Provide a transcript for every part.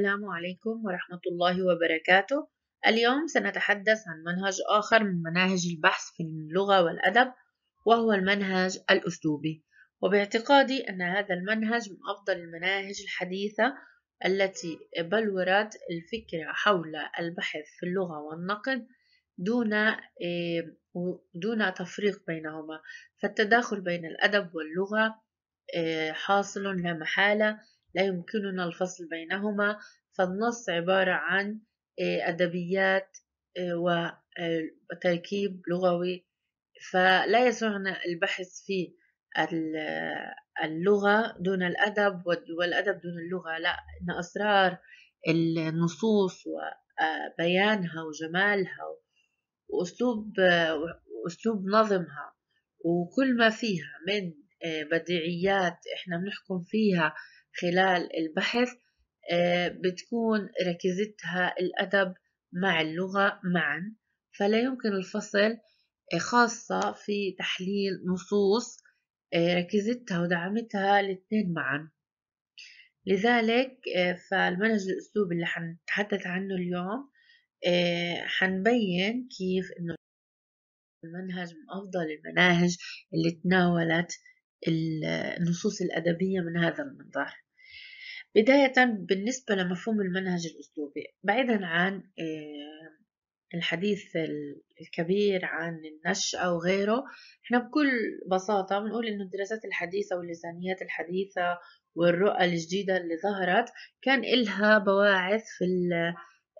السلام عليكم ورحمة الله وبركاته اليوم سنتحدث عن منهج آخر من مناهج البحث في اللغة والأدب وهو المنهج الأسلوبي وباعتقادي أن هذا المنهج من أفضل المناهج الحديثة التي بلورت الفكرة حول البحث في اللغة والنقد دون إيه، دون تفريق بينهما فالتداخل بين الأدب واللغة إيه، حاصل لا محالة لا يمكننا الفصل بينهما فالنص عبارة عن آه، أدبيات آه، وتركيب آه، لغوي فلا يسعنا البحث في اللغة دون الأدب والأدب دون اللغة لا إن أسرار النصوص وبيانها وجمالها وأسلوب وأسلوب نظمها وكل ما فيها من بديعيات إحنا بنحكم فيها خلال البحث آه، بتكون ركزتها الأدب مع اللغة معا فلا يمكن الفصل آه، خاصة في تحليل نصوص آه، ركزتها ودعمتها الاثنين معا لذلك فالمنهج الأسلوب اللي حنتحدث عنه اليوم حنبين كيف إنه المنهج من أفضل المناهج اللي تناولت النصوص الأدبية من هذا المنظار بداية بالنسبة لمفهوم المنهج الأسلوبي بعيدا عن آه، الحديث الكبير عن النش أو غيره احنا بكل بساطة بنقول إنه الدراسات الحديثة واللسانيات الحديثة والرؤى الجديدة اللي ظهرت كان إلها بواعث في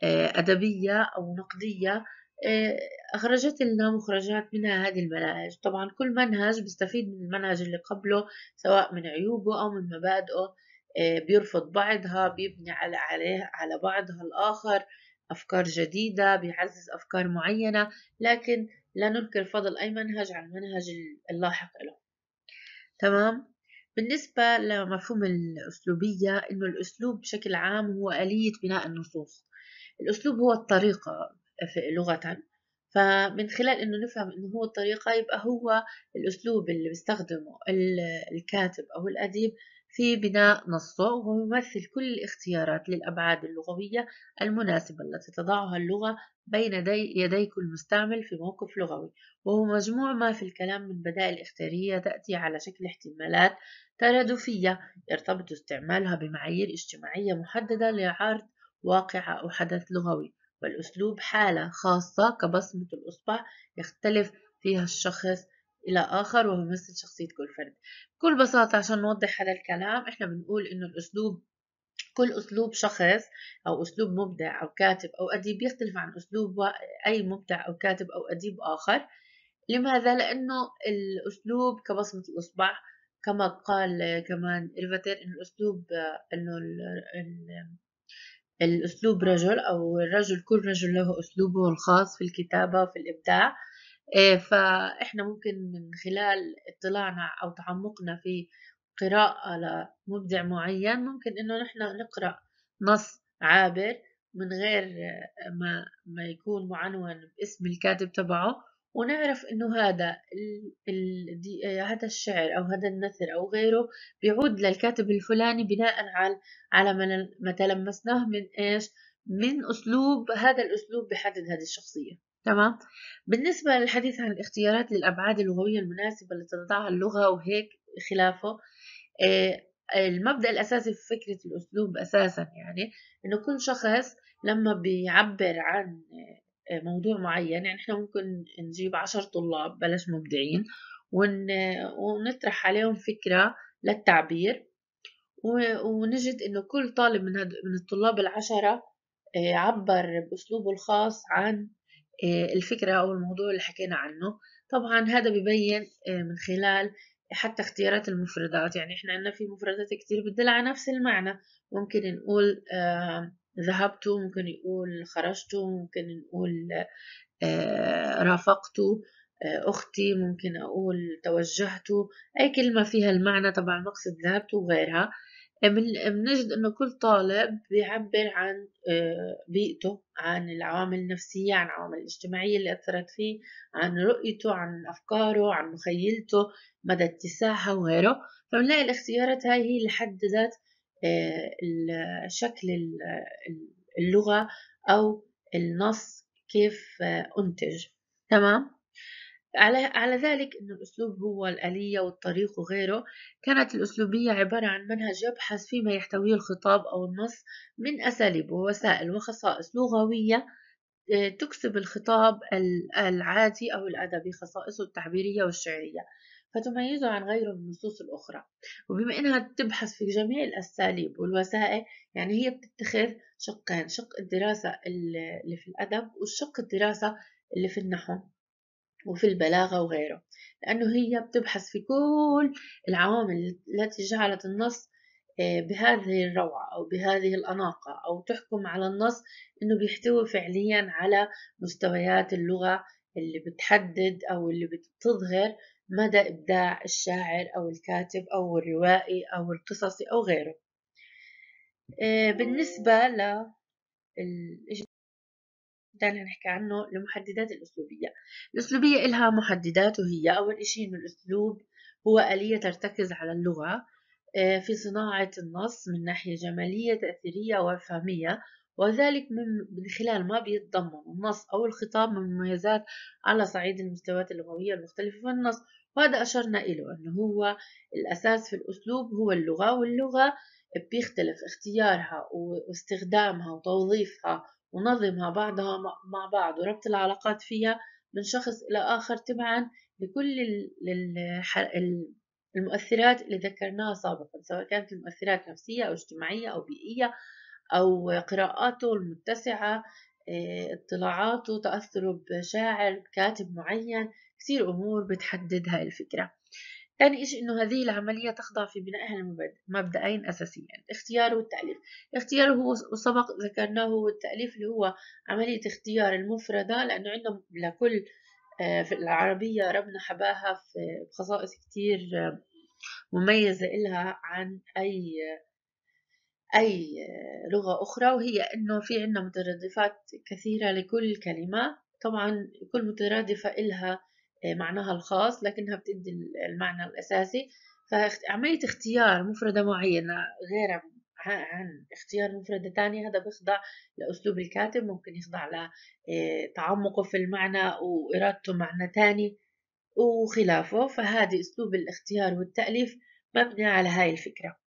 الأدبية آه، أو نقدية آه، أخرجت لنا مخرجات منها هذه المناهج طبعا كل منهج بيستفيد من المنهج اللي قبله سواء من عيوبه أو من مبادئه آه، بيرفض بعضها بيبني على عليه على بعضها الآخر أفكار جديدة بيعزز أفكار معينة لكن لا ننكر فضل أي منهج عن المنهج اللاحق له تمام بالنسبة لمفهوم الأسلوبية إنه الأسلوب بشكل عام هو آلية بناء النصوص الأسلوب هو الطريقة لغة فمن خلال انه نفهم انه هو الطريقة يبقى هو الاسلوب اللي بيستخدمه الكاتب او الاديب في بناء نصه وهو يمثل كل الاختيارات للأبعاد اللغوية المناسبة التي تضعها اللغة بين يدي كل مستعمل في موقف لغوي وهو مجموع ما في الكلام من بدائل اختيارية تأتي على شكل احتمالات ترادفية يرتبط استعمالها بمعايير اجتماعية محددة لعرض واقع أو حدث لغوي والأسلوب حالة خاصة كبصمة الأصبع يختلف فيها الشخص إلى آخر ويمثل شخصية كل فرد بكل بساطة عشان نوضح هذا الكلام إحنا بنقول إنه الأسلوب كل أسلوب شخص أو أسلوب مبدع أو كاتب أو أديب يختلف عن أسلوب أي مبدع أو كاتب أو أديب آخر لماذا؟ لأنه الأسلوب كبصمة الإصبع كما قال كمان إلفتر إن الأسلوب إنه الأسلوب رجل أو الرجل كل رجل له أسلوبه الخاص في الكتابة في الإبداع إيه، فإحنا ممكن من خلال اطلاعنا أو تعمقنا في قراءة لمبدع معين ممكن إنه نحن نقرأ نص عابر من غير ما, ما يكون معنون باسم الكاتب تبعه ونعرف انه هذا الـ الـ هذا الشعر او هذا النثر او غيره بيعود للكاتب الفلاني بناء على على ما تلمسناه من ايش من اسلوب هذا الاسلوب بحدد هذه الشخصيه تمام بالنسبه للحديث عن الاختيارات للابعاد اللغويه المناسبه اللي تضعها اللغه وهيك خلافه آه، المبدا الاساسي في فكره الاسلوب اساسا يعني انه كل شخص لما بيعبر عن موضوع معين يعني احنا ممكن نجيب عشر طلاب بلاش مبدعين ونطرح عليهم فكرة للتعبير ونجد انه كل طالب من, من الطلاب العشرة آه، عبر بأسلوبه الخاص عن آه، الفكرة أو الموضوع اللي حكينا عنه طبعا هذا ببين آه، من خلال حتى اختيارات المفردات يعني احنا عندنا في مفردات كتير بتدل على نفس المعنى ممكن نقول آه ذهبت ممكن يقول خرجت ممكن نقول آه، رافقت آه، أختي ممكن أقول توجهت أي كلمة فيها المعنى طبعا مقصد ذهبت وغيرها آه، بنجد أنه كل طالب بيعبر عن بيئته عن العوامل النفسية عن العوامل الاجتماعية اللي أثرت فيه عن رؤيته عن أفكاره عن مخيلته مدى اتساعها وغيره فبنلاقي الاختيارات هاي هي لحد ذات آه، شكل اللغة أو النص كيف آه، أنتج تمام على على ذلك أن الأسلوب هو الآلية والطريق وغيره كانت الأسلوبية عبارة عن منهج يبحث فيما يحتويه الخطاب أو النص من أساليب ووسائل وخصائص لغوية آه، تكسب الخطاب العادي أو الأدبي خصائصه التعبيرية والشعرية فتميزه عن غيره من النصوص الأخرى وبما أنها تبحث في جميع الأساليب والوسائل يعني هي بتتخذ شقين شق الدراسة اللي في الأدب والشق الدراسة اللي في النحو وفي البلاغة وغيره لأنه هي بتبحث في كل العوامل التي جعلت النص آه، بهذه الروعة أو بهذه الأناقة أو تحكم على النص أنه بيحتوي فعليا على مستويات اللغة اللي بتحدد أو اللي بتظهر مدى إبداع الشاعر أو الكاتب أو الروائي أو القصصي أو غيره آه، بالنسبة ل تاني نحكي عنه المحددات الأسلوبية الأسلوبية إلها محددات وهي أول إشي إنه الأسلوب هو آلية ترتكز على اللغة آه، في صناعة النص من ناحية جمالية تأثيرية وفهمية وذلك من خلال ما بيتضمن النص أو الخطاب من مميزات على صعيد المستويات اللغوية المختلفة في النص وهذا أشرنا إليه أنه هو الأساس في الأسلوب هو اللغة واللغة بيختلف اختيارها واستخدامها وتوظيفها ونظمها بعضها مع بعض وربط العلاقات فيها من شخص إلى آخر تبعا لكل المؤثرات اللي ذكرناها سابقا سواء كانت المؤثرات نفسية أو اجتماعية أو بيئية أو قراءاته المتسعة آه، اطلاعاته تأثره بشاعر كاتب معين كثير أمور بتحدد هاي الفكرة ثاني شيء أنه هذه العملية تخضع في بنائها لمبدأين أساسيين الاختيار والتأليف الاختيار هو سبق ذكرناه هو التأليف اللي هو عملية اختيار المفردة لأنه عندنا لكل آه، في العربية ربنا حباها في خصائص كتير آه، مميزة إلها عن أي أي آه، لغة أخرى وهي إنه في عندنا مترادفات كثيرة لكل كلمة طبعا كل مترادفة إلها آه، معناها الخاص لكنها بتدي المعنى الأساسي فعملية اختيار مفردة معينة غير عن اختيار مفردة تانية هذا بيخضع لأسلوب الكاتب ممكن يخضع لتعمقه آه، في المعنى وإرادته معنى تاني وخلافه فهذه أسلوب الاختيار والتأليف مبني على هاي الفكرة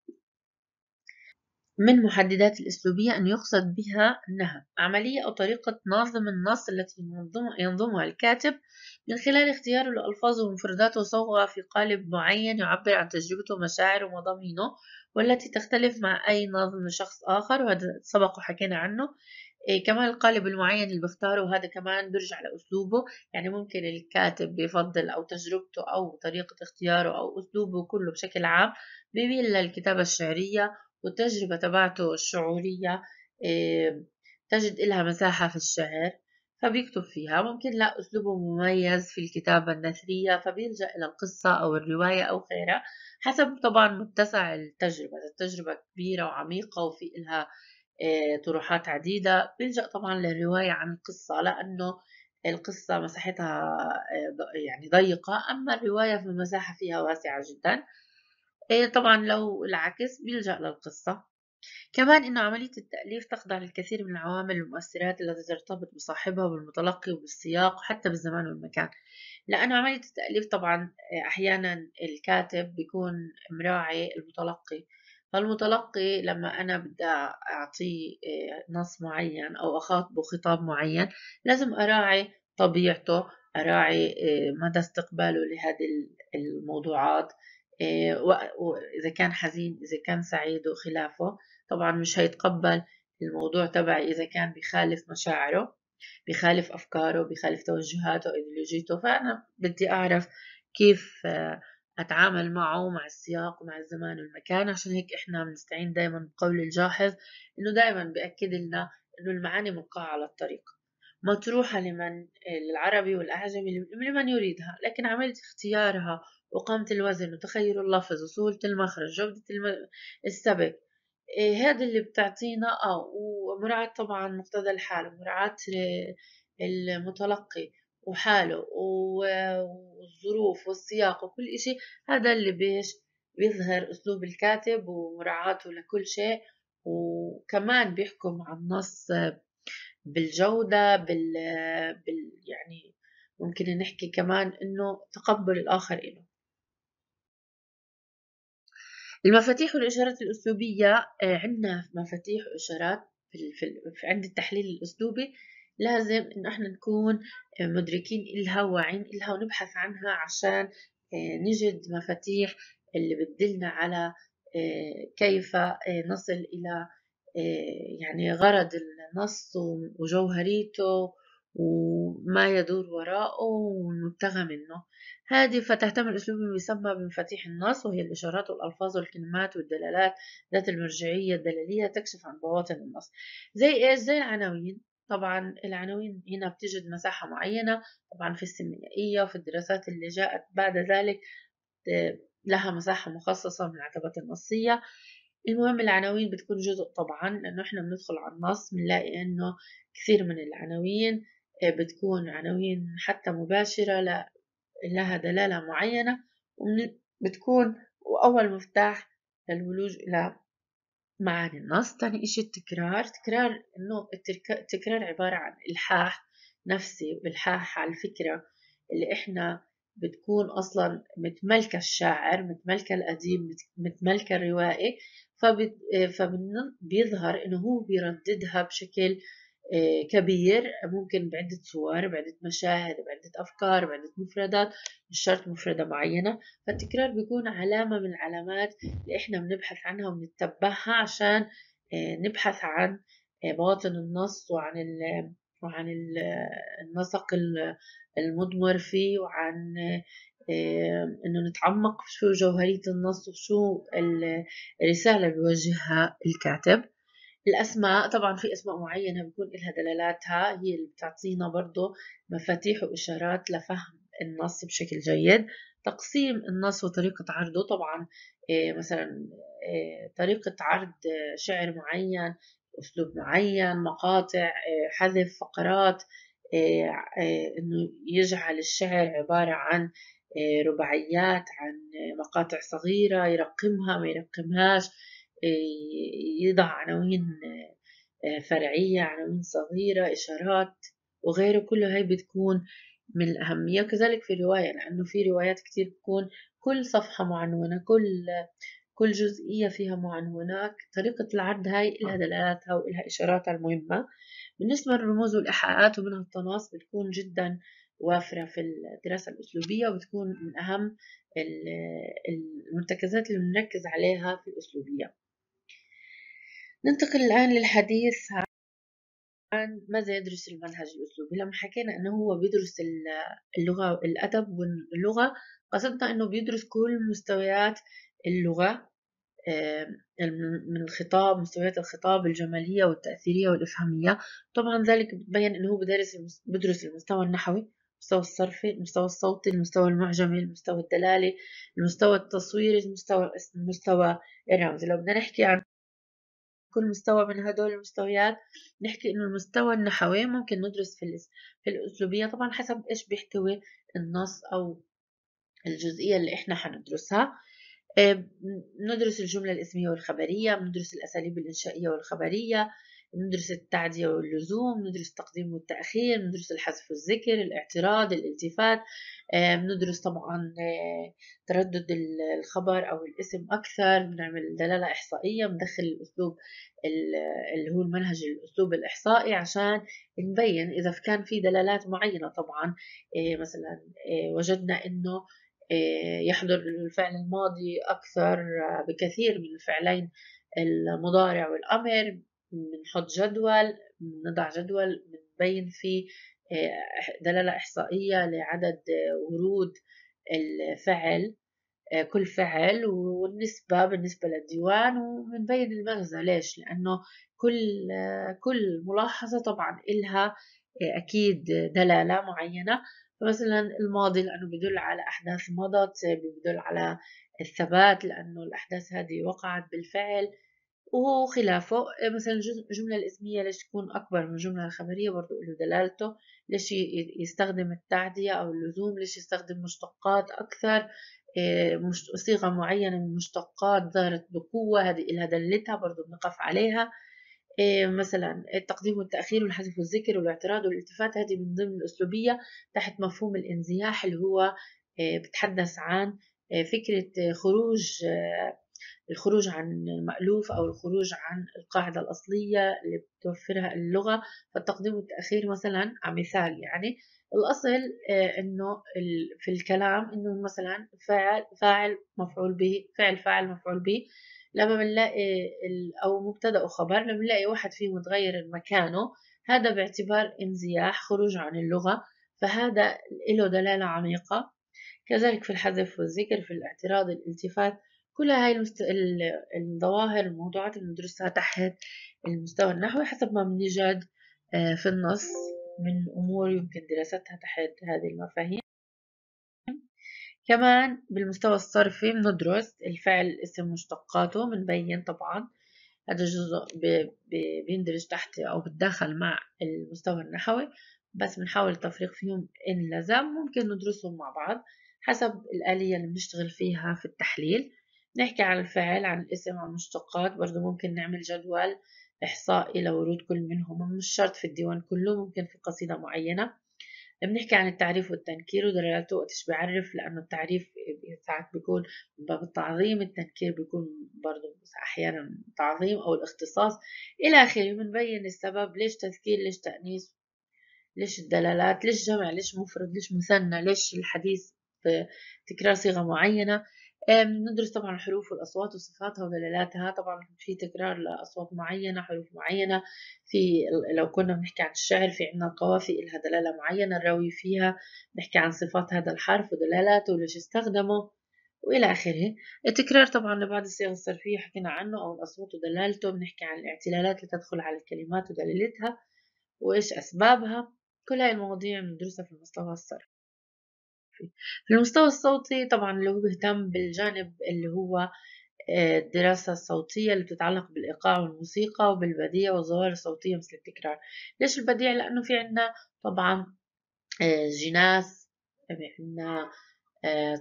من محددات الأسلوبية أن يقصد بها أنها عملية أو طريقة ناظم النص التي ينظمها الكاتب من خلال اختيار الألفاظ ومفرداته وصوغها في قالب معين يعبر عن تجربته ومشاعره ومضامينه والتي تختلف مع أي نظم شخص آخر وهذا سبق وحكينا عنه إيه، كمان القالب المعين اللي بختاره هذا كمان برجع لأسلوبه يعني ممكن الكاتب بفضل أو تجربته أو طريقة اختياره أو أسلوبه كله بشكل عام بميل للكتابة الشعرية والتجربة تبعته الشعورية تجد إلها مساحة في الشعر فبيكتب فيها ممكن لا أسلوبه مميز في الكتابة النثرية فبيلجأ إلى القصة أو الرواية أو غيرها حسب طبعا متسع التجربة التجربة كبيرة وعميقة وفي إلها طروحات عديدة بيلجأ طبعا للرواية عن القصة لأنه القصة مساحتها يعني ضيقة أما الرواية فالمساحة فيها واسعة جدا آه، طبعا لو العكس بيلجأ للقصة كمان إنه عملية التأليف تخضع للكثير من العوامل والمؤثرات التي ترتبط بصاحبها وبالمتلقي وبالسياق وحتى بالزمان والمكان لأنه عملية التأليف طبعا آه، أحيانا الكاتب بيكون مراعي المتلقي فالمتلقي لما أنا بدي أعطيه آه، نص معين أو أخاطبه خطاب معين لازم أراعي طبيعته أراعي مدى استقباله لهذه الموضوعات وإذا كان حزين إذا كان سعيد وخلافه طبعا مش هيتقبل الموضوع تبعي إذا كان بخالف مشاعره بخالف أفكاره بخالف توجهاته إيديولوجيته فأنا بدي أعرف كيف أتعامل معه مع السياق ومع الزمان والمكان عشان هيك إحنا بنستعين دايما بقول الجاحظ إنه دايما بأكد لنا إنه المعاني موقعة على الطريق مطروحة لمن العربي آه، والأعجمي لمن يريدها لكن عملية اختيارها وقامت الوزن وتخير اللفظ وسهولة المخرج جودة السبك آه، هذا اللي بتعطينا اه ومراعاة طبعا مقتضى الحال ومراعاة المتلقي وحاله والظروف والسياق وكل إشي هذا اللي بيش بيظهر أسلوب الكاتب ومراعاته لكل شيء وكمان بيحكم عن نص بالجودة بال, بال... يعني ممكن نحكي كمان إنه تقبل الآخر إله المفاتيح والإشارات الأسلوبية آه، عندنا مفاتيح وإشارات في عند التحليل الأسلوبي لازم إنه إحنا نكون آه، مدركين إلها واعين إلها ونبحث عنها عشان آه، نجد مفاتيح اللي بتدلنا على كيف نصل إلى آه، يعني غرض النص وجوهريته وما يدور وراءه ونبتغى منه هذه فتهتم الأسلوب يسمى بمفاتيح النص وهي الإشارات والألفاظ والكلمات والدلالات ذات المرجعية الدلالية تكشف عن بواطن النص زي إيش زي العناوين طبعا العناوين هنا بتجد مساحة معينة طبعا في السيميائية وفي الدراسات اللي جاءت بعد ذلك آه، لها مساحة مخصصة من العتبات النصية المهم العناوين بتكون جزء طبعا لأنه إحنا بندخل على النص بنلاقي إنه كثير من العناوين آه، بتكون عناوين حتى مباشرة لها دلالة معينة وبتكون وأول مفتاح للولوج إلى معاني النص تاني إشي التكرار تكرار إنه التكرار عبارة عن إلحاح نفسي وإلحاح على الفكرة اللي إحنا بتكون أصلا متملكة الشاعر متملكة الأديب متملكة الروائي فبيظهر إنه هو بيرددها بشكل آه، كبير ممكن بعدة صور بعدة مشاهد بعدة أفكار بعدة مفردات مش شرط مفردة معينة فالتكرار بيكون علامة من العلامات اللي إحنا بنبحث عنها وبنتبعها عشان آه، نبحث عن آه، باطن النص وعن وعن النسق المضمر فيه وعن انه نتعمق شو جوهرية النص وشو الرسالة بيوجهها الكاتب الأسماء طبعا في أسماء معينة بيكون لها دلالاتها هي اللي بتعطينا برضو مفاتيح وإشارات لفهم النص بشكل جيد تقسيم النص وطريقة عرضه طبعا آه، مثلا آه، طريقة عرض شعر معين اسلوب معين مقاطع آه، حذف فقرات آه، آه، انه يجعل الشعر عبارة عن رباعيات عن مقاطع صغيرة يرقمها ما يرقمهاش يضع عناوين فرعية عناوين صغيرة إشارات وغيره كله هاي بتكون من الأهمية وكذلك في الرواية لأنه في روايات كتير بتكون كل صفحة معنونة كل كل جزئية فيها معنونات طريقة العرض هاي إلها دلالاتها وإلها إشاراتها المهمة بالنسبة للرموز والإيحاءات ومنها التناص بتكون جدا وافرة في الدراسة الأسلوبية وبتكون من أهم المرتكزات اللي بنركز عليها في الأسلوبية ننتقل الآن للحديث عن ماذا يدرس المنهج الأسلوبي لما حكينا أنه هو بيدرس اللغة الأدب واللغة قصدنا أنه بيدرس كل مستويات اللغة من الخطاب مستويات الخطاب الجمالية والتأثيرية والإفهامية طبعا ذلك بين أنه هو بدرس بدرس المستوى النحوي المستوى الصرفي المستوى الصوتي المستوى المعجمي المستوى الدلالي المستوى التصويري المستوى المستوى الرمزي لو بدنا نحكي عن كل مستوى من هدول المستويات نحكي إنه المستوى النحوي ممكن ندرس في في الأسلوبية طبعا حسب إيش بيحتوي النص أو الجزئية اللي إحنا حندرسها آه، ندرس الجملة الاسمية والخبرية ندرس الأساليب الإنشائية والخبرية ندرس التعدية واللزوم ندرس التقديم والتأخير ندرس الحذف والذكر الاعتراض الالتفات آه، ندرس طبعا آه، تردد الخبر أو الاسم أكثر بنعمل دلالة إحصائية بندخل الأسلوب اللي هو المنهج الأسلوب الإحصائي عشان نبين إذا كان في دلالات معينة طبعا مثلا وجدنا إنه آه، يحضر الفعل الماضي أكثر آه، بكثير من الفعلين المضارع والأمر بنحط جدول بنضع جدول بنبين فيه آه، دلالة إحصائية لعدد ورود الفعل كل فعل والنسبة بالنسبة للديوان وبنبين المغزى ليش لأنه كل كل ملاحظة طبعا إلها أكيد دلالة معينة فمثلا الماضي لأنه بدل على أحداث مضت بدل على الثبات لأنه الأحداث هذه وقعت بالفعل وخلافه مثلا الجملة الاسمية ليش تكون أكبر من الجملة الخبرية برضو له دلالته ليش يستخدم التعدية أو اللزوم ليش يستخدم مشتقات أكثر آه، صيغة معينة من مشتقات ظهرت بقوة هذه لها دلتها برضو بنقف عليها إيه، مثلا التقديم والتأخير والحذف والذكر والاعتراض والالتفات هذه من ضمن الأسلوبية تحت مفهوم الانزياح اللي هو إيه، بتحدث عن إيه، فكرة خروج الخروج عن المألوف أو الخروج عن القاعدة الأصلية اللي بتوفرها اللغة فالتقديم والتأخير مثلا على مثال يعني الأصل إنه في الكلام إنه مثلا فاعل فاعل مفعول به فعل فاعل مفعول به لما بنلاقي أو مبتدأ وخبر لما بنلاقي واحد فيهم متغير مكانه هذا باعتبار انزياح خروج عن اللغة فهذا له دلالة عميقة كذلك في الحذف والذكر في الاعتراض الالتفات كل هاي المست... الظواهر الموضوعات اللي بندرسها تحت المستوى النحوي حسب ما بنجد آه، في النص من أمور يمكن دراستها تحت هذه المفاهيم كمان بالمستوى الصرفي بندرس الفعل اسم مشتقاته بنبين طبعا هذا الجزء بيندرج تحت أو بتدخل مع المستوى النحوي بس بنحاول التفريق فيهم إن لزم ممكن ندرسهم مع بعض حسب الآلية اللي بنشتغل فيها في التحليل نحكي عن الفعل عن الاسم عن المشتقات برضه ممكن نعمل جدول إحصائي لورود كل منهم مش شرط في الديوان كله ممكن في قصيدة معينة بنحكي عن التعريف والتنكير ودلالته ايش بيعرف لأنه التعريف ساعات بيكون من باب التعظيم التنكير بيكون برضه أحيانا تعظيم أو الاختصاص إلى آخره بنبين السبب ليش تذكير ليش تأنيث ليش الدلالات ليش جمع ليش مفرد ليش مثنى ليش الحديث تكرار صيغة معينة ندرس طبعا الحروف والأصوات وصفاتها ودلالاتها طبعا في تكرار لأصوات معينة حروف معينة في لو كنا بنحكي عن الشعر في عندنا القوافي لها دلالة معينة الراوي فيها بنحكي عن صفات هذا الحرف ودلالاته وليش استخدمه وإلى آخره التكرار طبعا لبعض الصيغ الصرفية حكينا عنه أو الأصوات ودلالته بنحكي عن الاعتلالات اللي تدخل على الكلمات ودلالتها وإيش أسبابها كل هاي المواضيع بندرسها في المصطلح الصرف في المستوى الصوتي طبعا لو بيهتم بالجانب اللي هو آه، الدراسة الصوتية اللي بتتعلق بالإيقاع والموسيقى وبالبديع والظواهر الصوتية مثل التكرار ليش البديع؟ لأنه في عنا طبعا آه، جناس آه، عنا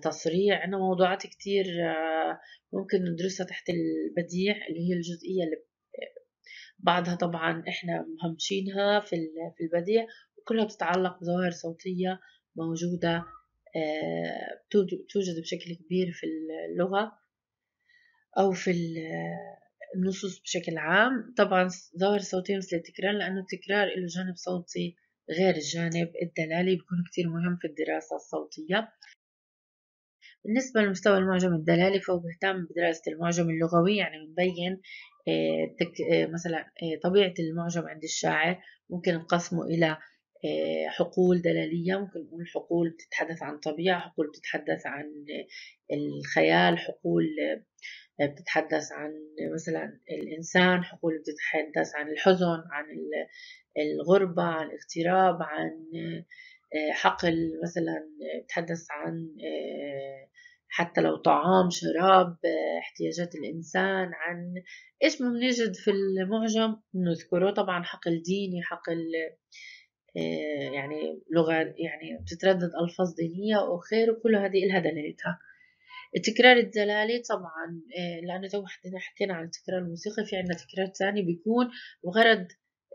تصريع عنا موضوعات كتير ممكن ندرسها تحت البديع اللي هي الجزئية اللي بعضها طبعا احنا مهمشينها في البديع وكلها بتتعلق بظواهر صوتية موجودة آه، توجد بشكل كبير في اللغة أو في النصوص بشكل عام طبعا ظاهر صوتي مثل التكرار لأنه التكرار له جانب صوتي غير الجانب الدلالي بيكون كتير مهم في الدراسة الصوتية بالنسبة لمستوى المعجم الدلالي فهو بيهتم بدراسة المعجم اللغوي يعني بنبين آه، آه، مثلا طبيعة المعجم عند الشاعر ممكن نقسمه إلى آه، حقول دلالية ممكن نقول حقول بتتحدث عن طبيعة حقول بتتحدث عن الخيال حقول آه، بتتحدث عن مثلا الإنسان حقول بتتحدث عن الحزن عن الغربة عن الاغتراب عن آه، حقل مثلا بتتحدث عن حتى لو طعام شراب احتياجات الإنسان عن إيش ما بنجد في المعجم بنذكره طبعا حقل ديني حقل آه، يعني لغة يعني بتتردد ألفاظ دينية وخير وكل هذه إلها دلالتها التكرار الدلالي طبعا آه، لأنه تو حكينا عن التكرار الموسيقي في عندنا تكرار ثاني بيكون بغرض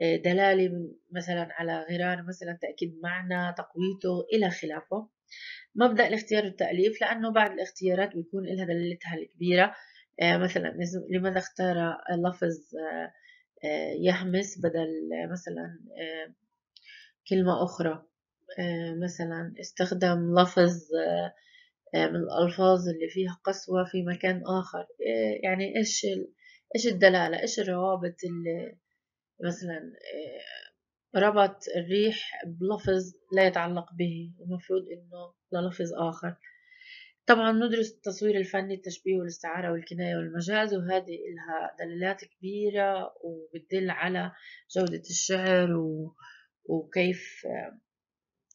آه، دلالي مثلا على غرار مثلا تأكيد معنى تقويته إلى خلافه مبدأ الاختيار والتأليف لأنه بعض الاختيارات بيكون لها دلالتها الكبيرة مثلا لماذا اختار لفظ يهمس بدل مثلا كلمة أخرى آه، مثلا استخدم لفظ آه، آه، من الألفاظ اللي فيها قسوة في مكان آخر يعني إيش إيش الدلالة إيش الروابط اللي مثلا ربط الريح بلفظ لا يتعلق به المفروض إنه للفظ آخر طبعا ندرس التصوير الفني التشبيه والاستعارة والكناية والمجاز وهذه إلها دلالات كبيرة وبتدل على جودة الشعر و... وكيف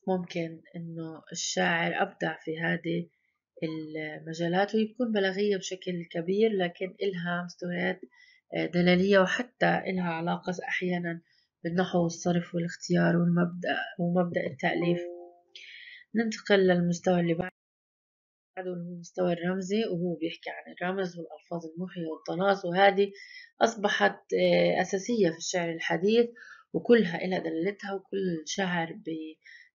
ممكن إنه الشاعر أبدع في هذه المجالات وهي بتكون بلاغية بشكل كبير لكن إلها مستويات دلالية وحتى إلها علاقة أحيانا بالنحو والصرف والاختيار والمبدأ ومبدأ التأليف ننتقل للمستوى اللي بعده هو المستوى الرمزي وهو بيحكي عن الرمز والألفاظ المحية والطناز وهذه أصبحت أساسية في الشعر الحديث وكلها إلها دلالتها وكل شاعر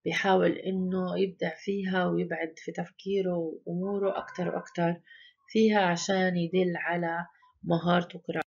بيحاول إنه يبدع فيها ويبعد في تفكيره وأموره أكتر وأكتر فيها عشان يدل على مهارته قراءة